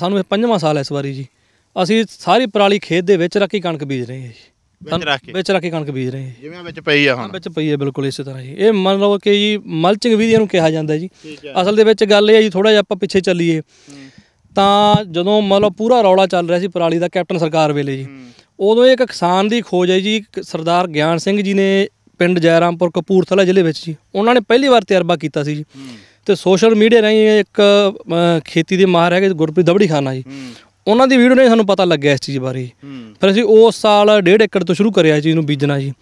ਸਾਨੂੰ ਇਹ ਪੰਜਵਾਂ ਸਾਲ ਹੈ ਇਸ ਵਾਰੀ ਜੀ ਅਸੀਂ ਸਾਰੀ ਪਰਾਲੀ ਖੇਤ ਦੇ ਵਿੱਚ ਰੱਖ ਕੇ ਕਣਕ ਬੀਜ ਰਹੇ ਹਾਂ ਜੀ ਵਿੱਚ ਰੱਖ ਕੇ ਵਿੱਚ ਰੱਖ ਕੇ ਕਣਕ ਬੀਜ ਰਹੇ ਹਾਂ ਜਿਵੇਂ ਵਿੱਚ ਪਈ ਆ ਹੁਣ ਵਿੱਚ ਪਈ ਹੈ ਬਿਲਕੁਲ ਇਸੇ ਤਰ੍ਹਾਂ ਜੀ ਇਹ ਮੰਨ ਲਓ ਕਿ ਜੀ ਮਲਚਿੰਗ ਵੀ ਇਹਨੂੰ ਕਿਹਾ ਜਾਂਦਾ ਜੀ ਅਸਲ ਦੇ ਵਿੱਚ ਗੱਲ ਇਹ ਹੈ ਜੀ ਥੋੜਾ ਜਿਹਾ ਆਪਾਂ ਪਿੱਛੇ ਚੱਲੀਏ ਤਾਂ ਜਦੋਂ ਮੰਨ ਲਓ ਪੂਰਾ ਰੌਲਾ ਚੱਲ ਰਿਹਾ ਸੀ ਪਰਾਲੀ ਦਾ ਕੈਪਟਨ ਸਰਕਾਰ ਵੇਲੇ ਜੀ ਉਦੋਂ ਇੱਕ ਕਿਸਾਨ ਦੀ ਖੋਜ ਹੈ ਜੀ ਸਰਦਾਰ ਗਿਆਨ ਸਿੰਘ ਜੀ ਨੇ ਪਿੰਡ ਜੈਰਾਮਪੁਰ ਕਪੂਰਥਲਾ ਜ਼ਿਲ੍ਹੇ ਵਿੱਚ ਜੀ ਉਹਨਾਂ ਨੇ ਪਹਿਲੀ ਵਾਰ ਤਜਰਬਾ ਕੀਤਾ ਸੀ ਜੀ ਤੇ ਸੋਸ਼ਲ ਮੀਡੀਆ ਰਹੀ ਇੱਕ ਖੇਤੀ ਦੇ ਮਾਹਰ ਹੈਗੇ ਗੁਰਪ੍ਰੀਤ ਦਬੜੀ ਖਾਨਾ ਜੀ ਉਹਨਾਂ ਦੀ ਵੀਡੀਓ ਨੇ ਸਾਨੂੰ ਪਤਾ ਲੱਗਿਆ ਇਸ ਚੀਜ਼ ਬਾਰੇ ਫਿਰ ਅਸੀਂ ਉਸ ਸਾਲ 1.5 ਏਕੜ ਤੋਂ ਸ਼ੁਰੂ ਕਰਿਆ ਇਸ ਚੀਜ਼ ਨੂੰ ਬੀਜਣਾ ਜੀ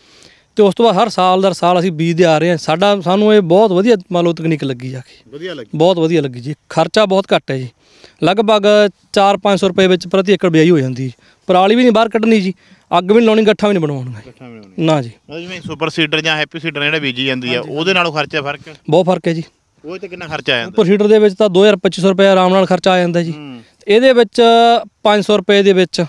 ਤੇ ਉਸ ਤੋਂ ਬਾਅਦ ਹਰ ਸਾਲ ਦਰ ਸਾਲ ਅਸੀਂ ਬੀਜਦੇ ਆ ਰਹੇ ਹਾਂ ਸਾਡਾ ਸਾਨੂੰ ਇਹ ਬਹੁਤ ਵਧੀਆ ਮਾਲੋ ਤਕਨੀਕ ਲੱਗੀ ਜਾ ਕੇ ਵਧੀਆ ਲੱਗੀ ਬਹੁਤ ਵਧੀਆ ਲੱਗੀ ਜੀ ਖਰਚਾ ਬਹੁਤ ਘੱਟ ਹੈ ਜੀ ਲਗਭਗ 4-500 ਰੁਪਏ ਵਿੱਚ ਪ੍ਰਤੀ ਏਕੜ ਬਿਜਾਈ ਹੋ ਜਾਂਦੀ ਜੀ ਪਰਾਲੀ ਵੀ ਨਹੀਂ ਬਾਹਰ ਕੱਢਣੀ ਜੀ ਅੱਗ ਵੀ ਨਹੀਂ ਲਾਉਣੀ ਗੱਠਾ ਵੀ ਨਹੀਂ ਬਣਵਾਉਣਾ ਨਾ ਜੀ ਜਿਵੇਂ ਸੁਪਰ ਸੀਡਰ ਜਾਂ ਹੈਪੀ ਸੀਡਰ ਜਿਹੜਾ ਬੀਜੀ ਜਾਂਦੀ ਆ ਉਹਦੇ ਨਾਲੋਂ ਖਰਚਾ ਫਰਕ ਬਹੁਤ ਫਰਕ ਹੈ ਜੀ ਉਹ ਤੇ ਕਿੰਨਾ ਖਰਚਾ ਆ ਜਾਂਦਾ ਪਰ ਸੀਟਰ ਦੇ ਵਿੱਚ ਤਾਂ 2000-2500 ਰੁਪਏ ਆਰਾਮ ਨਾਲ ਖਰਚਾ ਆ ਜਾਂਦਾ ਜੀ ਇਹਦੇ ਵਿੱਚ 500 ਰੁਪਏ ਦੇ ਵਿੱਚ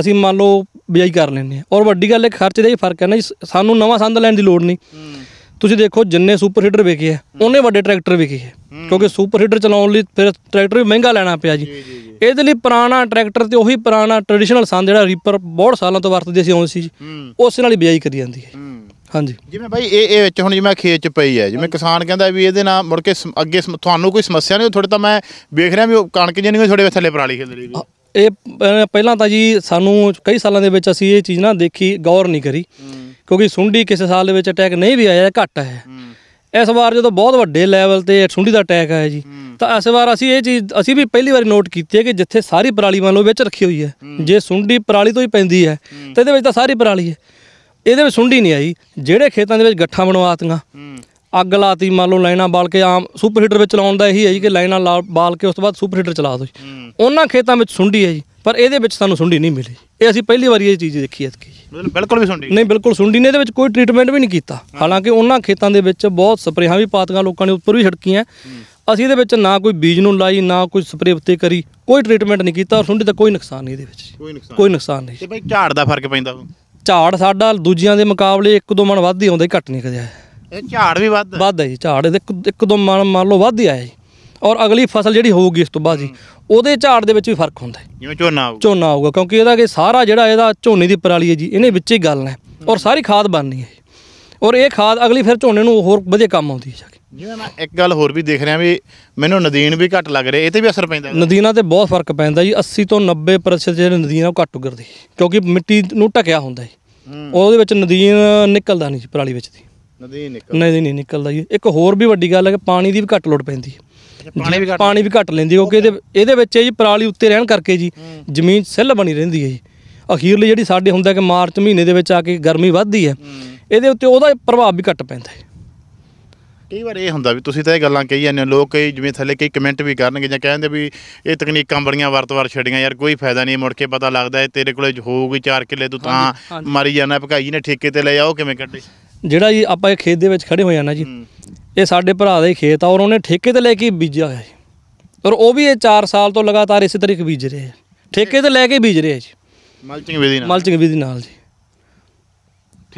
ਅਸੀਂ ਮੰਨ ਲਓ ਬਿਜਾਈ ਕਰ ਲੈਂਦੇ ਆ ਔਰ ਵੱਡੀ ਗੱਲ ਇਹ ਖਰਚੇ ਦਾ ਹੀ ਫਰਕ ਹੈ ਨਾ ਜੀ ਸਾਨੂੰ ਨਵਾਂ ਸੰਦ ਲੈਣ ਦੀ ਲੋੜ ਨਹੀਂ ਤੁਸੀਂ ਦੇਖੋ ਜਿੰਨੇ ਸੁਪਰ ਹੀਟਰ ਵਿਕੇ ਆ ਉਹਨੇ ਵੱਡੇ ਟਰੈਕਟਰ ਵਿਕੇ ਆ ਕਿਉਂਕਿ ਸੁਪਰ ਹੀਟਰ ਚਲਾਉਣ ਲਈ ਫਿਰ ਟਰੈਕਟਰ ਵੀ ਮਹਿੰਗਾ ਲੈਣਾ ਪਿਆ ਜੀ ਇਹਦੇ ਲਈ ਪੁਰਾਣਾ ਟਰੈਕਟਰ ਤੇ ਉਹੀ ਪੁਰਾਣਾ ਟ੍ਰੈਡੀਸ਼ਨਲ ਸੰਦ ਜਿਹੜਾ ਰੀਪਰ ਬਹੁਤ ਸਾਲਾਂ ਤੋਂ ਵਰਤਦੇ ਸੀ ਆਉਂਦੇ ਸੀ ਜੀ ਉਸ ਨਾਲ ਹੀ ਬਿਜਾਈ ਕਰੀ ਜਾਂਦੀ ਹੈ ਹਾਂਜੀ ਜਿਵੇਂ ਭਾਈ ਇਹ ਇਹ ਵਿੱਚ ਹੁਣ ਜਿਵੇਂ ਖੇਤ ਚ ਪਈ ਹੈ ਜਿਵੇਂ ਕਿਸਾਨ ਕਹਿੰਦਾ ਵੀ ਇਹਦੇ ਨਾਲ ਮੁੜ ਕੇ ਅੱਗੇ ਤੁਹਾਨੂੰ ਕੋਈ ਸਮੱਸਿਆ ਨਹੀਂ ਥੋੜੇ ਤਾਂ ਮੈਂ ਵੇਖ ਰਿਹਾ ਵੀ ਉਹ ਕਣਕ ਜਿਹੀ ਨਹੀਂ ਹੋਈ, ਥੋੜੇ ਥੱਲੇ ਪਰਾਲੀ ਖਿਲਰੀ ਵੀ ਇਹ ਪਹਿਲਾਂ ਤਾਂ ਜੀ ਸਾਨੂੰ ਕਈ ਸਾਲਾਂ ਦੇ ਵਿੱਚ ਅਸੀਂ ਇਹ ਚੀਜ਼ ਨਾ ਦੇਖੀ ਗੌਰ ਨਹੀਂ ਕਰੀ ਕਿਉਂਕਿ ਸੁੰਡੀ ਕਿਸੇ ਸਾਲ ਦੇ ਵਿੱਚ ਅਟੈਕ ਨਹੀਂ ਵੀ ਆਇਆ ਘੱਟ ਹੈ ਇਸ ਵਾਰ ਜਦੋਂ ਬਹੁਤ ਵੱਡੇ ਲੈਵਲ ਤੇ ਸੁੰਡੀ ਦਾ ਅਟੈਕ ਆਇਆ ਜੀ ਤਾਂ ਇਸ ਵਾਰ ਅਸੀਂ ਇਹ ਚੀਜ਼ ਅਸੀਂ ਵੀ ਪਹਿਲੀ ਵਾਰੀ ਨੋਟ ਕੀਤੀ ਹੈ ਕਿ ਜਿੱਥੇ ਸਾਰੀ ਪਰਾਲੀ ਮੰਨ ਲਓ ਵਿੱਚ ਰੱਖੀ ਹੋਈ ਹੈ ਜੇ ਸੁੰਡੀ ਪਰਾਲੀ ਤੋਂ ਹੀ ਪੈਂਦੀ ਹੈ ਤਾਂ ਇਹਦੇ ਵਿੱਚ ਤਾਂ ਸਾਰੀ ਪਰਾਲੀ ਹੈ ਇਹਦੇ ਵਿੱਚ ਸੁੰਡੀ ਨਹੀਂ ਆਈ ਜਿਹੜੇ ਖੇਤਾਂ ਦੇ ਵਿੱਚ ਗੱਠਾਂ ਬਣਵਾਤੀਆਂ ਅੱਗ ਲਾਤੀ ਮੰਨ ਲਓ ਲਾਈਨਾਂ ਬਾਲ ਕੇ ਆਮ ਸੁਪਰ ਹੀਟਰ ਵਿੱਚ ਲਾਉਣ ਦਾ ਇਹੀ ਹੈ ਜੀ ਕਿ ਲਾਈਨਾਂ ਬਾਲ ਕੇ ਉਸ ਤੋਂ ਬਾਅਦ ਸੁਪਰ ਹੀਟਰ ਚਲਾ ਦੋ ਉਹਨਾਂ ਖੇਤਾਂ ਵਿੱਚ ਸੁੰਡੀ ਹੈ ਜੀ ਪਰ ਇਹਦੇ ਵਿੱਚ ਸਾਨੂੰ ਸੁੰਡੀ ਨਹੀਂ ਮਿਲੀ ਇਹ ਅਸੀਂ ਪਹਿਲੀ ਵਾਰੀ ਇਹ ਚੀਜ਼ ਦੇਖੀ ਹੈ ਕਿ ਬਿਲਕੁਲ ਵੀ ਸੁੰਡੀ ਨਹੀਂ ਬਿਲਕੁਲ ਸੁੰਡੀ ਨੇ ਇਹਦੇ ਵਿੱਚ ਕੋਈ ਟ੍ਰੀਟਮੈਂਟ ਵੀ ਨਹੀਂ ਕੀਤਾ ਹਾਲਾਂਕਿ ਉਹਨਾਂ ਖੇਤਾਂ ਦੇ ਵਿੱਚ ਬਹੁਤ ਸਪਰੇਹਾਂ ਵੀ ਪਾਤੀਆਂ ਲੋਕਾਂ ਨੇ ਉੱਪਰ ਵੀ ਛੜਕੀਆਂ ਅਸੀਂ ਇਹਦੇ ਵਿੱਚ ਨਾ ਕੋਈ ਬੀਜ ਨੂੰ ਲਾਈ ਨਾ ਕੋਈ ਸਪਰੇ ਉੱਤੇ ਕਰੀ ਕੋਈ ਟ੍ਰੀਟਮੈਂਟ ਨਹੀਂ ਕੀਤਾ ਔਰ ਸੁੰਡੀ ਦਾ ਕੋਈ ਨੁਕਸਾਨ ਨਹੀਂ ਇਹਦੇ ਵਿੱਚ ਕੋਈ ਨੁਕਸਾਨ ਨਹੀਂ ਤੇ ਭਾਈ ਝਾੜ ਦਾ ਫਰਕ ਪੈਂਦਾ ਝਾੜ ਸਾਡਾ ਦੂਜਿਆਂ ਦੇ ਮੁਕਾਬਲੇ ਇੱਕ ਦੋ ਮਣ ਵੱਧ ਹੀ ਆਉਂਦਾ ਘੱਟ ਨਹੀਂ ਕਦੇ ਇਹ ਝਾੜ ਵੀ ਵੱਧ ਵੱਧ ਹੈ ਜੀ ਝਾੜ ਇਹ ਇੱਕ- ਦੋ ਮਣ ਮੰਨ ਲਓ ਵੱਧ ਹੀ ਆਇਆ ਜੀ ਔਰ ਅਗਲੀ ਫਸਲ ਜਿਹੜੀ ਹੋਊਗੀ ਇਸ ਤੋਂ ਬਾਅਦ ਜੀ ਉਹਦੇ ਝਾੜ ਦੇ ਵਿੱਚ ਵੀ ਫਰਕ ਹੁੰਦਾ ਹੈ ਜਿਵੇਂ ਝੋਨਾ ਆਊਗਾ ਝੋਨਾ ਆਊਗਾ ਕਿਉਂਕਿ ਇਹਦਾ ਕਿ ਸਾਰਾ ਜਿਹੜਾ ਇਹਦਾ ਝੋਨੇ ਦੀ ਪਰਾਲੀ ਹੈ ਜੀ ਇਹਨੇ ਵਿੱਚ ਹੀ ਗਲਣਾ ਹੈ ਔਰ ਸਾਰੀ ਖਾਦ ਬਣਨੀ ਹੈ ਔਰ ਇਹ ਖਾਦ ਅਗਲੀ ਫਿਰ ਝੋਨੇ ਨੂੰ ਹੋਰ ਵਧੇ ਕੰਮ ਆਉਂਦੀ ਹੈ ਜੀ ਜਿਵੇਂ ਮੈਂ ਇੱਕ ਗੱਲ ਹੋਰ ਵੀ ਦੇਖ ਰਿਹਾ ਵੀ ਮੈਨੂੰ ਨਦੀਨ ਵੀ ਘੱਟ ਲੱਗ ਰਿਹਾ ਇਹ ਤੇ ਵੀ ਅਸਰ ਪੈਂਦਾ ਹੈ ਨਦੀਨਾਂ ਤੇ ਬਹੁਤ ਫਰਕ ਪੈਂਦਾ ਜੀ 80 ਤੋਂ 90% ਜਿਹੜੇ ਨਦੀਨਾਂ ਉਹ ਘੱਟ ਉਗਰਦੇ ਕਿਉਂਕਿ ਮਿੱਟੀ ਨੂੰ ਟਕਿਆ ਹੁੰਦਾ ਹੈ ਉਹਦੇ ਵਿੱਚ ਨਦੀਨ ਨਿਕਲਦਾ ਨਹੀਂ ਸੀ ਪਰਾਲੀ ਵਿੱਚ ਦੀ ਨਦੀਨ ਨਿਕਲ ਨਹੀਂ ਨਹੀਂ ਨਿਕਲਦਾ ਜੀ ਇੱਕ ਹੋਰ ਵੀ ਵੱਡੀ ਗੱਲ ਹੈ ਕਿ ਪਾਣੀ ਦੀ ਵੀ ਘੱਟ ਲੋੜ ਪੈਂਦੀ ਹੈ ਪਾਣੀ ਵੀ ਘੱਟ ਪਾਣੀ ਵੀ ਘੱਟ ਲੈਂਦੀ ਕਿਉਂਕਿ ਇਹਦੇ ਇਹਦੇ ਵਿੱਚ ਜੀ ਪਰਾਲੀ ਉੱਤੇ ਰਹਿਣ ਕਰਕੇ ਜੀ ਜ਼ਮੀਨ ਸਿੱਲ ਬਣੀ ਰਹਿੰਦੀ ਹੈ ਜੀ ਅਖੀਰਲੀ ਜਿਹੜੀ ਸਾਡੇ ਹੁੰਦਾ ਕਿ ਮਾਰਚ ਮਹੀਨੇ ਦੇ ਵਿੱਚ ਆ ਕੇ ਗਰਮੀ ਵੱਧਦੀ ਹੈ ਇਹਦੇ ਉੱਤੇ ਉਹਦਾ ਪ੍ਰਭਾਵ ਵੀ ਘੱਟ ਪੈਂਦਾ ਹੈ ਕਈ ਵਾਰ ਇਹ ਹੁੰਦਾ ਵੀ ਤੁਸੀਂ ਤਾਂ ਇਹ ਗੱਲਾਂ ਕਹੀ ਜਾਂਦੇ ਹੋ ਲੋਕ ਕਈ ਜਿਵੇਂ ਥੱਲੇ ਕਈ ਕਮੈਂਟ ਵੀ ਕਰਨਗੇ ਜਾਂ ਕਹਿੰਦੇ ਵੀ ਇਹ ਤਕਨੀਕਾਂ ਬੜੀਆਂ ਵਰਤ-ਵਰ ਛੜੀਆਂ ਯਾਰ ਕੋਈ ਫਾਇਦਾ ਨਹੀਂ ਮੁੜ ਕੇ ਪਤਾ ਲੱਗਦਾ ਇਹ ਤੇਰੇ ਕੋਲੇ ਹੋਊਗੀ 4 ਕਿੱਲੇ ਤੂੰ ਤਾਂ ਮਾਰੀ ਜਾਣਾ ਭਕਾਈ ਨੇ ਠੇਕੇ ਤੇ ਲੈ ਜਾਓ ਕਿਵੇਂ ਕੱਢੇ ਜਿਹੜਾ ਜੀ ਆਪਾਂ ਇਹ ਖੇਤ ਦੇ ਵਿੱਚ ਖੜੇ ਹੋ ਆ ਨਾ ਜੀ ਇਹ ਸਾਡੇ ਭਰਾ ਦਾ ਹੀ ਖੇਤ ਆ ਔਰ ਉਹਨੇ ਠੇਕੇ ਤੇ ਲੈ ਕੇ ਬੀਜਿਆ ਹੈ ਔਰ ਉਹ ਵੀ ਇਹ 4 ਸਾਲ ਤੋਂ ਲਗਾਤਾਰ ਇਸੇ ਤਰੀਕੇ ਬੀਜ ਰਹੇ ਆ ਠੇਕੇ ਤੇ ਲੈ ਕੇ ਬੀਜ ਰਹੇ ਆ ਜੀ ਮਲਚਿੰਗ ਵਿਧੀ ਨਾਲ ਮਲਚਿੰਗ ਵਿਧੀ ਨਾਲ ਜੀ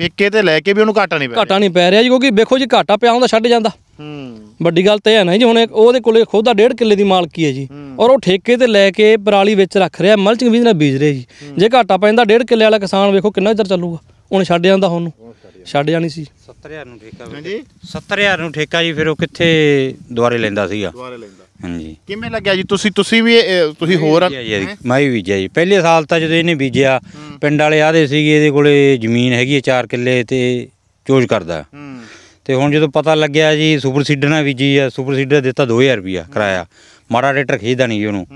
ਠੇਕੇ ਤੇ ਲੈ ਕੇ ਵੀ ਉਹਨੂੰ ਘਾਟਾ ਨਹੀਂ ਪੈ ਘਾਟਾ ਨਹੀਂ ਪੈ ਰਿਹਾ ਜੀ ਕਿਉਂਕਿ ਵੇਖੋ ਜੀ ਘਾਟਾ ਪਿਆ ਹੁੰਦਾ ਛੱਡ ਜਾਂਦਾ ਹੂੰ ਵੱਡੀ ਗੱਲ ਤੇ ਹੈ ਨਾ ਜੀ ਹੁਣ ਉਹਦੇ ਕੋਲੇ ਖੁਦ ਦਾ ਡੇਢ ਕਿੱਲੇ ਦੀ ਮਾਲਕੀ ਹੈ ਜੀ ਔਰ ਉਹ ਠੇਕੇ ਤੇ ਲੈ ਕੇ ਪਰਾਲੀ ਵਿੱਚ ਰੱਖ ਰਿਹਾ ਮਲਚਿੰਗ ਵੀ ਨਾਲ ਬੀਜ ਰਿਹਾ ਜੀ ਜੇ ਘਾਟਾ ਪੈਂਦਾ ਡੇਢ ਕਿੱਲੇ ਵਾਲਾ ਕਿਸਾਨ ਵੇਖੋ ਕਿੰਨਾ ਇੱਧਰ ਚੱਲੂਗਾ ਉਹਨੇ ਛੱਡ ਜਾਂਦਾ ਉਹਨੂੰ ਛੱਡ ਜਾਣੀ ਸੀ 70000 ਨੂੰ ਠੇਕਾ ਹਾਂਜੀ 70000 ਨੂੰ ਠੇਕਾ ਜੀ ਫਿਰ ਉਹ ਕਿੱਥੇ ਦੁਆਰੇ ਲੈਂਦਾ ਸੀਗਾ ਦੁਆਰੇ ਲੈਂਦਾ ਹਾਂਜੀ ਕਿਵੇਂ ਲੱਗਿਆ ਜੀ ਤੁਸੀਂ ਤੁਸੀਂ ਵੀ ਤੁਸੀਂ ਹੋਰ ਮੈਂ ਵੀ ਬੀਜਿਆ ਜੀ ਪਹਿਲੇ ਸਾਲ ਤਾਂ ਜਦੋਂ ਇਹਨੇ ਬੀਜਿਆ ਪਿੰਡ ਵਾਲੇ ਆਦੇ ਸੀਗੇ ਇਹਦੇ ਕੋਲੇ ਜ਼ਮੀਨ ਹੈਗੀ ਹੈ 4 ਕਿੱਲੇ ਤੇ ਚੋਜ ਕਰਦਾ ਤੇ ਹੁਣ ਜਦੋਂ ਪਤਾ ਲੱਗਿਆ ਜੀ ਸੁਪਰ ਸੀਡਰ ਨਾਲ ਬੀਜੀ ਆ ਸੁਪਰ ਸੀਡਰ ਦਿੱਤਾ 2000 ਰੁਪਿਆ ਕਿਰਾਇਆ ਮਾੜਾ ਡੇਟਰ ਖਰੀਦਾ ਨਹੀਂ ਉਹਨੂੰ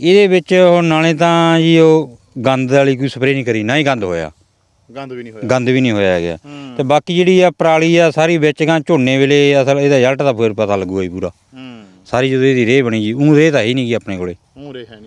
ਇਹਦੇ ਵਿੱਚ ਹੁਣ ਨਾਲੇ ਤਾਂ ਜੀ ਉਹ ਗੰਦ ਵਾਲੀ ਕੋਈ ਸਪਰੇਅ ਨਹੀਂ ਕਰੀ ਨਾ ਹੀ ਗੰਦ ਹੋਇਆ ਗੰਦ ਵੀ ਨਹੀਂ ਹੋਇਆ ਗੰਦ ਵੀ ਨਹੀਂ ਹੋਇਆ ਹੈਗਾ ਤੇ ਬਾਕੀ ਜਿਹੜੀ ਆ ਪਰਾਲੀ ਆ ਸਾਰੀ ਵਿੱਚ ਗਾਂ ਝੋਨੇ ਵੇਲੇ ਅਸਲ ਇਹਦਾ ਰਿਜ਼ਲਟ ਦਾ ਫੇਰ ਪਤਾ ਲੱਗੂਗਾ ਜੀ ਪੂਰਾ ਹੂੰ ਸਾਰੀ ਜਦੋਂ ਇਹਦੀ ਰੇਹ ਬਣੀ ਜੀ ਉਹ ਰੇਹ ਤਾਂ ਹੈ ਹੀ ਨਹੀਂ ਗੀ ਆਪਣੇ ਕੋਲੇ ਰੇਹ ਹੈ ਨਹੀਂ